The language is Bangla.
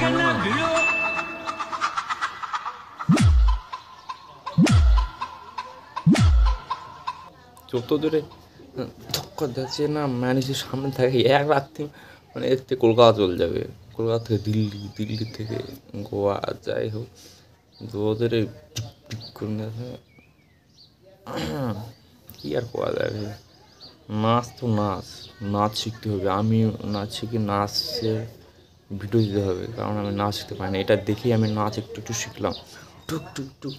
যত দূরে হ্যাঁ, ধক্কা যাচ্ছে না ম্যানেজের সামনে থাকে এক রাত্রি মানে এর থেকে কলকাতা চলে যাবে কলকাতা থেকে দিল্লি দিল্লি থেকে গোয়া যাই হোক ওদের হ্যাঁ, কী আর করা যাবে নাচ তো নাচ নাচ শিখতে হবে আমি নাচ শিখে নাচের ভিডিও দিতে হবে কারণ আমি নাচ শিখতে পারি না এটা দেখেই আমি নাচ একটু একটু শিখলাম টুক টুক টুক